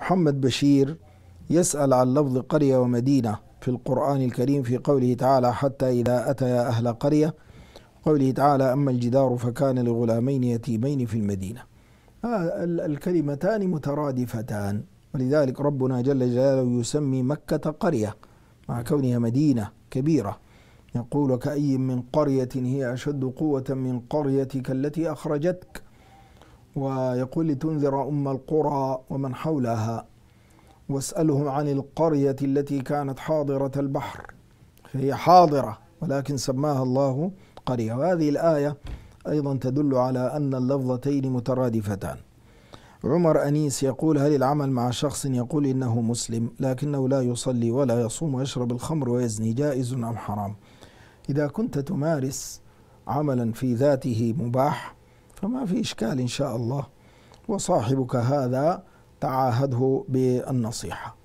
محمد بشير يسأل عن لفظ قرية ومدينة في القرآن الكريم في قوله تعالى حتى إذا أتيا أهل قرية قوله تعالى أما الجدار فكان لغلامين يتيمين في المدينة آه، الكلمتان مترادفتان ولذلك ربنا جل جلاله يسمي مكة قرية مع كونها مدينة كبيرة يقول كأي من قرية هي أشد قوة من قريتك التي أخرجتك ويقول لتنذر أم القرى ومن حولها واسألهم عن القرية التي كانت حاضرة البحر فهي حاضرة ولكن سماها الله قرية وهذه الآية أيضا تدل على أن اللفظتين مترادفتان عمر أنيس يقول هل العمل مع شخص يقول إنه مسلم لكنه لا يصلي ولا يصوم ويشرب الخمر ويزني جائز أم حرام إذا كنت تمارس عملا في ذاته مباح فما في إشكال إن شاء الله وصاحبك هذا تعاهده بالنصيحة